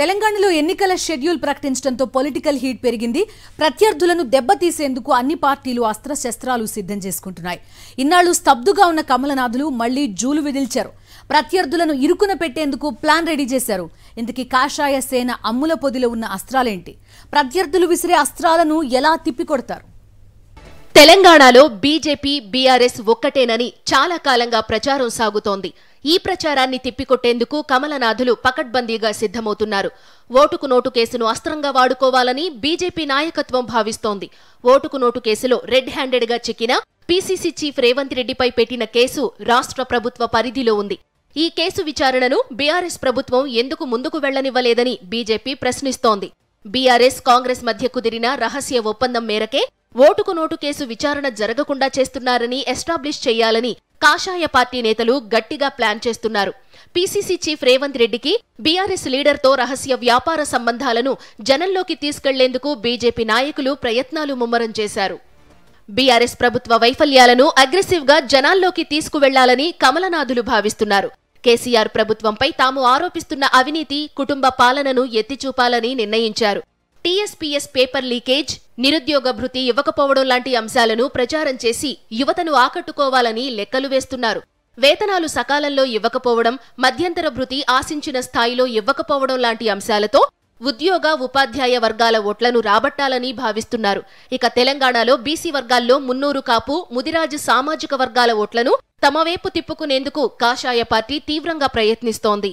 తెలంగాణలో ఎన్నికల షెడ్యూల్ ప్రకటించడంతో పొలిటికల్ హీట్ పెరిగింది ప్రత్యర్థులను దెబ్బతీసేందుకు అన్ని పార్టీలు అస్త్రశస్త్రాలు సిద్ధం చేసుకుంటున్నాయి ఇన్నాళ్లు స్తబ్దుగా ఉన్న కమలనాథులు మళ్లీ జూలు విదిల్చారు ప్రత్యర్థులను ఇరుకున పెట్టేందుకు ప్లాన్ రెడీ చేశారు ఇంతకీ కాషాయ సేన అమ్ముల పొదిలో ఉన్న అస్త్రాలేంటి ప్రత్యర్థులు విసిరే అస్త్రాలను ఎలా తిప్పికొడతారు తెలంగాణలో బీజేపీ బీఆర్ఎస్ ఒక్కటేనని చాలా కాలంగా ప్రచారం సాగుతోంది ఈ ప్రచారాన్ని తిప్పికొట్టేందుకు కమలనాథులు పకడ్బందీగా సిద్ధమవుతున్నారు ఓటుకు నోటు కేసును అస్త్రంగా వాడుకోవాలని బీజేపీ నాయకత్వం భావిస్తోంది ఓటుకు నోటు కేసులో రెడ్ హ్యాండెడ్ గా చిక్కిన పీసీసీ చీఫ్ రేవంత్ రెడ్డిపై పెట్టిన కేసు రాష్ట్ర ప్రభుత్వ పరిధిలో ఉంది ఈ కేసు విచారణను బీఆర్ఎస్ ప్రభుత్వం ఎందుకు ముందుకు వెళ్లనివ్వలేదని బీజేపీ ప్రశ్నిస్తోంది బీఆర్ఎస్ కాంగ్రెస్ మధ్య కుదిరిన రహస్య ఒప్పందం మేరకే ఓటుకు నోటు కేసు విచారణ జరగకుండా చేస్తున్నారని ఎస్టాబ్లిష్ చేయాలని కాషాయ పార్టీ నేతలు గట్టిగా ప్లాన్ చేస్తున్నారు పీసీసీ చీఫ్ రేవంత్ రెడ్డికి బీఆర్ఎస్ లీడర్తో రహస్య వ్యాపార సంబంధాలను జనంలోకి తీసుకెళ్లేందుకు బీజేపీ నాయకులు ప్రయత్నాలు ముమ్మరం చేశారు బీఆర్ఎస్ ప్రభుత్వ వైఫల్యాలను అగ్రెసివ్గా జనాల్లోకి తీసుకువెళ్లాలని కమలనాథులు భావిస్తున్నారు కేసీఆర్ ప్రభుత్వంపై తాము ఆరోపిస్తున్న అవినీతి కుటుంబ పాలనను ఎత్తిచూపాలని నిర్ణయించారు టీఎస్పీఎస్ పేపర్ లీకేజ్ నిరుద్యోగ భృతి ఇవ్వకపోవడం లాంటి అంశాలను ప్రచారం చేసి యువతను ఆకట్టుకోవాలని లెక్కలు వేస్తున్నారు వేతనాలు సకాలంలో ఇవ్వకపోవడం మధ్యంతర భృతి ఆశించిన స్థాయిలో ఇవ్వకపోవడం లాంటి అంశాలతో ఉద్యోగ ఉపాధ్యాయ వర్గాల ఓట్లను రాబట్టాలని భావిస్తున్నారు ఇక తెలంగాణలో బీసీ వర్గాల్లో మున్నూరు కాపు ముదిరాజు సామాజిక వర్గాల ఓట్లను తమవైపు తిప్పుకునేందుకు కాషాయ పార్టీ తీవ్రంగా ప్రయత్నిస్తోంది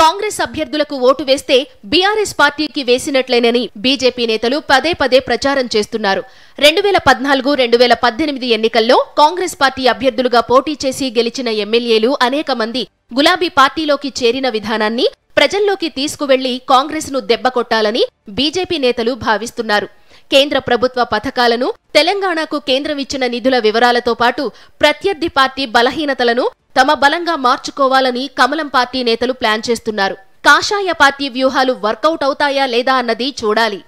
కాంగ్రెస్ అభ్యర్థులకు ఓటు వేస్తే బీఆర్ఎస్ పార్టీకి వేసినట్లేనని బీజేపీ నేతలు పదే పదే ప్రచారం చేస్తున్నారు రెండు వేల పద్నాలుగు రెండు వేల పద్దెనిమిది ఎన్నికల్లో కాంగ్రెస్ పార్టీ అభ్యర్థులుగా పోటీ చేసి గెలిచిన ఎమ్మెల్యేలు అనేక మంది గులాబీ పార్టీలోకి చేరిన విధానాన్ని ప్రజల్లోకి తీసుకువెళ్లి కాంగ్రెస్ను దెబ్బకొట్టాలని బీజేపీ నేతలు భావిస్తున్నారు కేంద్ర ప్రభుత్వ పథకాలను తెలంగాణకు కేంద్రం ఇచ్చిన నిధుల వివరాలతో పాటు ప్రత్యర్థి పార్టీ బలహీనతలను తమ బలంగా మార్చుకోవాలని కమలం పార్టీ నేతలు ప్లాన్ చేస్తున్నారు కాషాయ పార్టీ వ్యూహాలు వర్కౌట్ అవుతాయా లేదా అన్నది చూడాలి